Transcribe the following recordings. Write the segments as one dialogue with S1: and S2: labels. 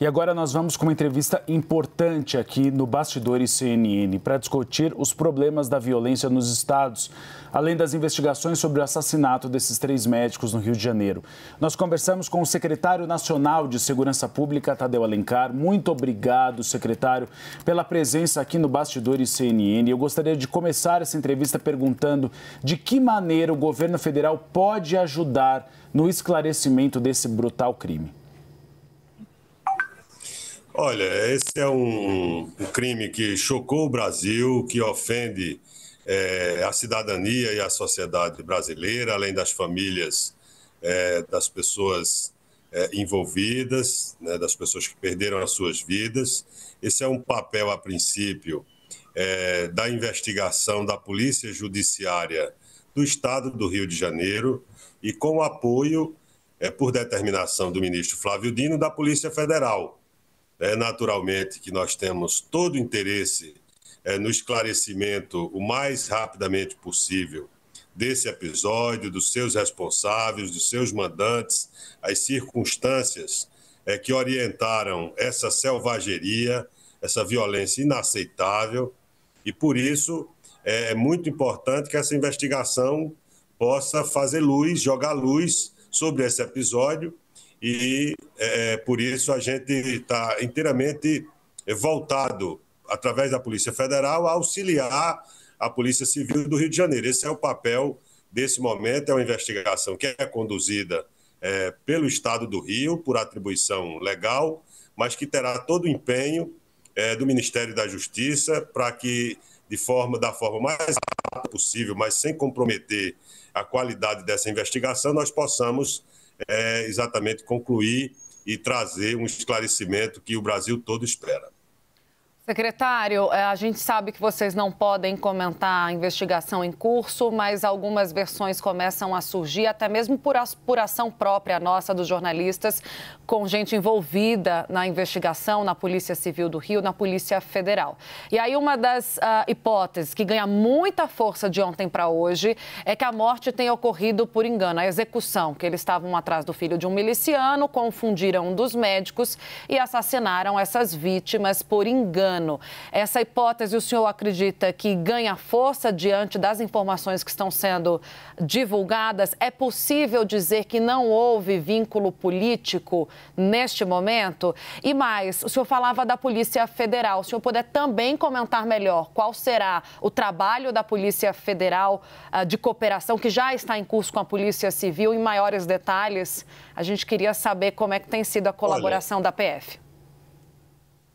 S1: E agora nós vamos com uma entrevista importante aqui no Bastidores CNN para discutir os problemas da violência nos estados, além das investigações sobre o assassinato desses três médicos no Rio de Janeiro. Nós conversamos com o secretário nacional de Segurança Pública, Tadeu Alencar. Muito obrigado, secretário, pela presença aqui no Bastidores CNN. Eu gostaria de começar essa entrevista perguntando de que maneira o governo federal pode ajudar no esclarecimento desse brutal crime.
S2: Olha, esse é um, um crime que chocou o Brasil, que ofende é, a cidadania e a sociedade brasileira, além das famílias é, das pessoas é, envolvidas, né, das pessoas que perderam as suas vidas. Esse é um papel, a princípio, é, da investigação da Polícia Judiciária do Estado do Rio de Janeiro e com apoio, é, por determinação do ministro Flávio Dino, da Polícia Federal, é, naturalmente que nós temos todo o interesse é, no esclarecimento o mais rapidamente possível desse episódio, dos seus responsáveis, dos seus mandantes, as circunstâncias é, que orientaram essa selvageria, essa violência inaceitável. E por isso é, é muito importante que essa investigação possa fazer luz, jogar luz sobre esse episódio e é, é, por isso a gente está inteiramente voltado, através da Polícia Federal, a auxiliar a Polícia Civil do Rio de Janeiro. Esse é o papel desse momento, é uma investigação que é conduzida é, pelo Estado do Rio, por atribuição legal, mas que terá todo o empenho é, do Ministério da Justiça para que, de forma, da forma mais rápida possível, mas sem comprometer a qualidade dessa investigação, nós possamos é exatamente concluir e trazer um esclarecimento que o Brasil todo espera.
S3: Secretário, eh, a gente sabe que vocês não podem comentar a investigação em curso, mas algumas versões começam a surgir, até mesmo por, por ação própria nossa, dos jornalistas, com gente envolvida na investigação, na Polícia Civil do Rio, na Polícia Federal. E aí, uma das uh, hipóteses que ganha muita força de ontem para hoje é que a morte tenha ocorrido por engano, a execução, que eles estavam atrás do filho de um miliciano, confundiram um dos médicos e assassinaram essas vítimas por engano ano. Essa hipótese, o senhor acredita que ganha força diante das informações que estão sendo divulgadas? É possível dizer que não houve vínculo político neste momento? E mais, o senhor falava da Polícia Federal. O senhor puder também comentar melhor qual será o trabalho da Polícia Federal ah, de cooperação que já está em curso com a Polícia Civil em maiores detalhes? A gente queria saber como é que tem sido a colaboração Olha, da PF.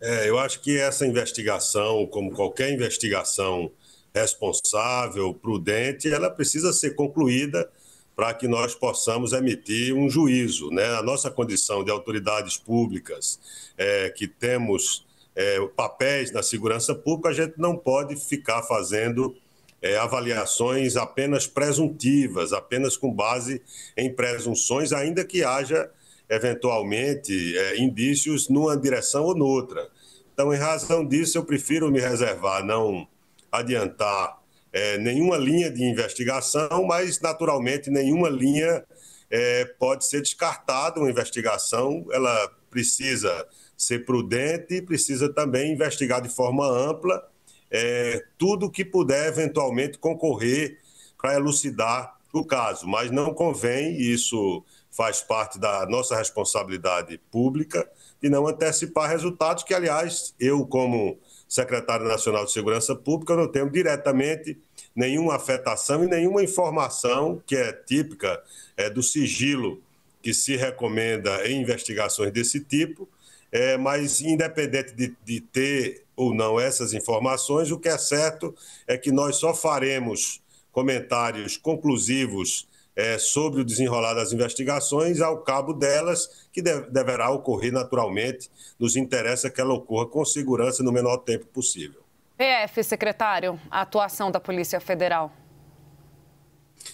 S2: É, eu acho que essa investigação, como qualquer investigação responsável, prudente, ela precisa ser concluída para que nós possamos emitir um juízo. Né? A nossa condição de autoridades públicas, é, que temos é, papéis na segurança pública, a gente não pode ficar fazendo é, avaliações apenas presuntivas, apenas com base em presunções, ainda que haja eventualmente, é, indícios numa direção ou noutra. Então, em razão disso, eu prefiro me reservar, não adiantar é, nenhuma linha de investigação, mas, naturalmente, nenhuma linha é, pode ser descartada. Uma investigação, ela precisa ser prudente e precisa também investigar de forma ampla é, tudo que puder eventualmente concorrer para elucidar o caso, mas não convém, isso faz parte da nossa responsabilidade pública de não antecipar resultados que, aliás, eu, como secretário nacional de Segurança Pública, não tenho diretamente nenhuma afetação e nenhuma informação que é típica é, do sigilo que se recomenda em investigações desse tipo, é, mas independente de, de ter ou não essas informações, o que é certo é que nós só faremos comentários conclusivos é, sobre o desenrolar das investigações, ao cabo delas, que de, deverá ocorrer naturalmente. Nos interessa que ela ocorra com segurança no menor tempo possível.
S3: PF, secretário, a atuação da Polícia Federal.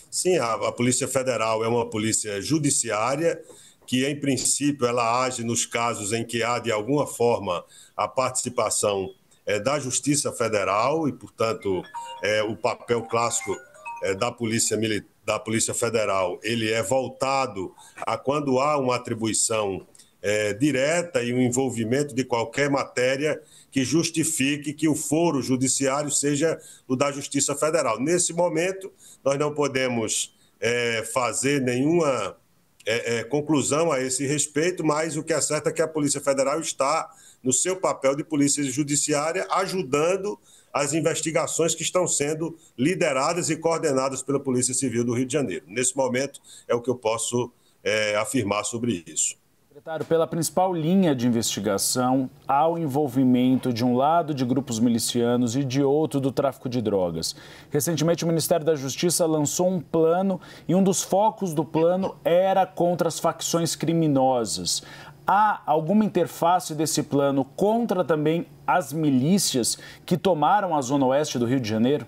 S2: Sim, a, a Polícia Federal é uma polícia judiciária que, em princípio, ela age nos casos em que há, de alguma forma, a participação é, da Justiça Federal e, portanto, é, o papel clássico é, da Polícia Militar da Polícia Federal, ele é voltado a quando há uma atribuição é, direta e o um envolvimento de qualquer matéria que justifique que o foro judiciário seja o da Justiça Federal. Nesse momento, nós não podemos é, fazer nenhuma é, é conclusão a esse respeito, mas o que é certo é que a Polícia Federal está no seu papel de polícia judiciária ajudando as investigações que estão sendo lideradas e coordenadas pela Polícia Civil do Rio de Janeiro. Nesse momento, é o que eu posso é, afirmar sobre isso.
S1: Secretário, pela principal linha de investigação, há o envolvimento de um lado de grupos milicianos e de outro do tráfico de drogas. Recentemente, o Ministério da Justiça lançou um plano e um dos focos do plano era contra as facções criminosas. Há alguma interface desse plano contra também as milícias que tomaram a zona oeste do Rio de
S2: Janeiro?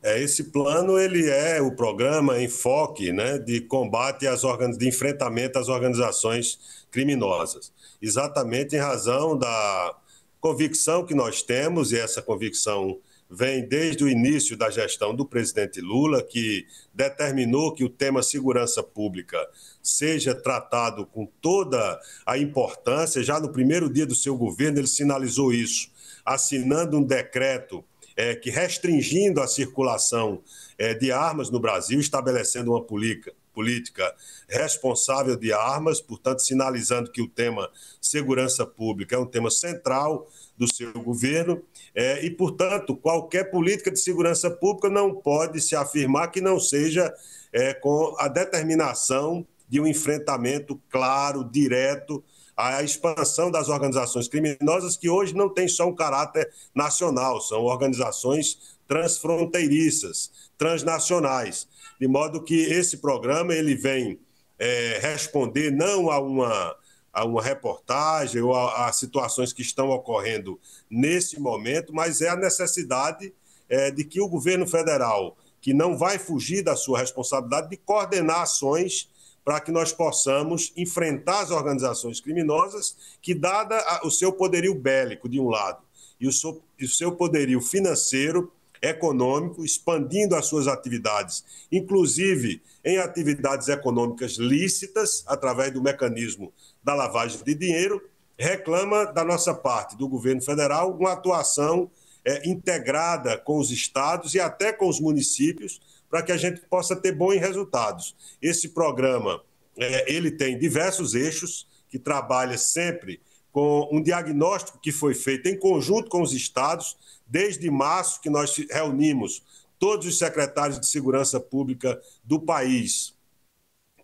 S2: É, esse plano ele é o programa enfoque né, de combate às de enfrentamento às organizações criminosas, exatamente em razão da convicção que nós temos e essa convicção vem desde o início da gestão do presidente Lula, que determinou que o tema segurança pública seja tratado com toda a importância. Já no primeiro dia do seu governo, ele sinalizou isso, assinando um decreto é, que restringindo a circulação é, de armas no Brasil, estabelecendo uma política, política responsável de armas, portanto, sinalizando que o tema segurança pública é um tema central do seu governo. É, e, portanto, qualquer política de segurança pública não pode se afirmar que não seja é, com a determinação de um enfrentamento claro, direto à expansão das organizações criminosas, que hoje não tem só um caráter nacional, são organizações transfronteiriças, transnacionais. De modo que esse programa ele vem é, responder não a uma a uma reportagem ou a, a situações que estão ocorrendo nesse momento, mas é a necessidade é, de que o governo federal, que não vai fugir da sua responsabilidade, de coordenar ações para que nós possamos enfrentar as organizações criminosas que, dada o seu poderio bélico de um lado e o seu, e o seu poderio financeiro econômico, expandindo as suas atividades, inclusive em atividades econômicas lícitas, através do mecanismo da lavagem de dinheiro, reclama da nossa parte, do governo federal, uma atuação é, integrada com os estados e até com os municípios, para que a gente possa ter bons resultados. Esse programa é, ele tem diversos eixos que trabalha sempre com um diagnóstico que foi feito em conjunto com os estados, desde março, que nós reunimos todos os secretários de segurança pública do país,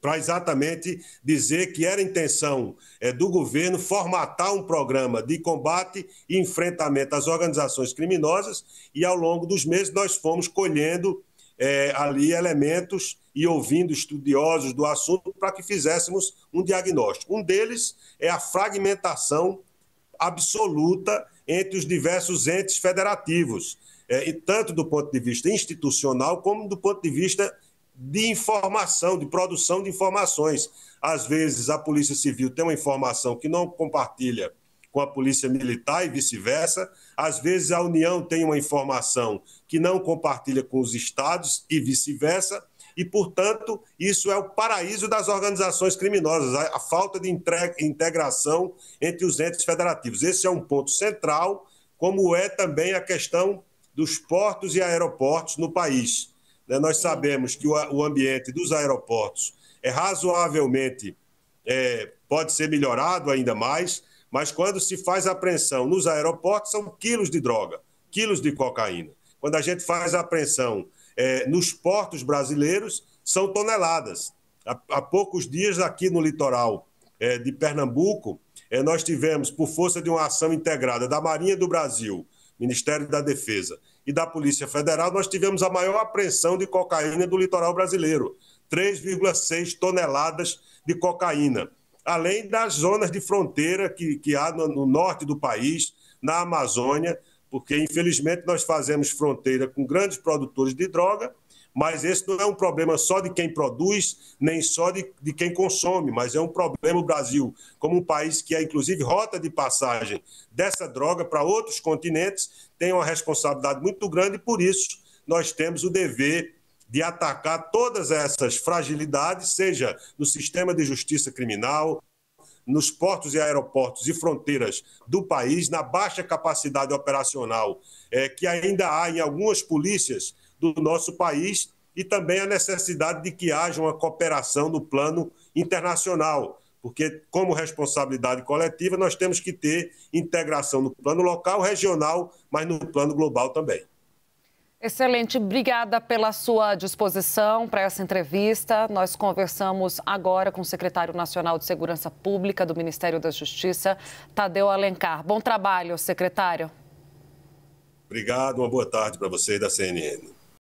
S2: para exatamente dizer que era intenção é, do governo formatar um programa de combate e enfrentamento às organizações criminosas, e ao longo dos meses nós fomos colhendo é, ali elementos e ouvindo estudiosos do assunto para que fizéssemos um diagnóstico. Um deles é a fragmentação absoluta entre os diversos entes federativos, é, e tanto do ponto de vista institucional como do ponto de vista de informação, de produção de informações. Às vezes, a Polícia Civil tem uma informação que não compartilha com a Polícia Militar e vice-versa. Às vezes, a União tem uma informação que não compartilha com os estados e vice-versa e, portanto, isso é o paraíso das organizações criminosas, a, falta de integração entre os entes federativos. Esse é um ponto central, como é também a questão dos portos e aeroportos no país. Né? Nós sabemos que o, o, ambiente dos aeroportos é razoavelmente, é, pode ser melhorado ainda mais, mas quando se faz apreensão nos aeroportos, são quilos de droga, quilos de cocaína. Quando a gente faz a apreensão é, nos portos brasileiros são toneladas. Há, há poucos dias, aqui no litoral é, de Pernambuco, é, nós tivemos, por força de uma ação integrada da Marinha do Brasil, Ministério da Defesa e da Polícia Federal, nós tivemos a maior apreensão de cocaína do litoral brasileiro 3,6 toneladas de cocaína. Além das zonas de fronteira que, que há no, no norte do país, na Amazônia, porque infelizmente nós fazemos fronteira com grandes produtores de droga, mas esse não é um problema só de quem produz, nem só de, de quem consome, mas é um problema o Brasil, como um país que é inclusive rota de passagem dessa droga para outros continentes, tem uma responsabilidade muito grande e por isso nós temos o dever de atacar todas essas fragilidades, seja no sistema de justiça criminal, nos portos e aeroportos e fronteiras do país, na baixa capacidade operacional é, que ainda há em algumas polícias do nosso país e também a necessidade de que haja uma cooperação no plano internacional, porque, como responsabilidade coletiva, nós temos que ter integração no plano local, regional, mas no plano global também.
S3: Excelente, obrigada pela sua disposição para essa entrevista. Nós conversamos agora com o secretário nacional de Segurança Pública do Ministério da Justiça, Tadeu Alencar. Bom trabalho, secretário.
S2: Obrigado, uma boa tarde para você da CNN.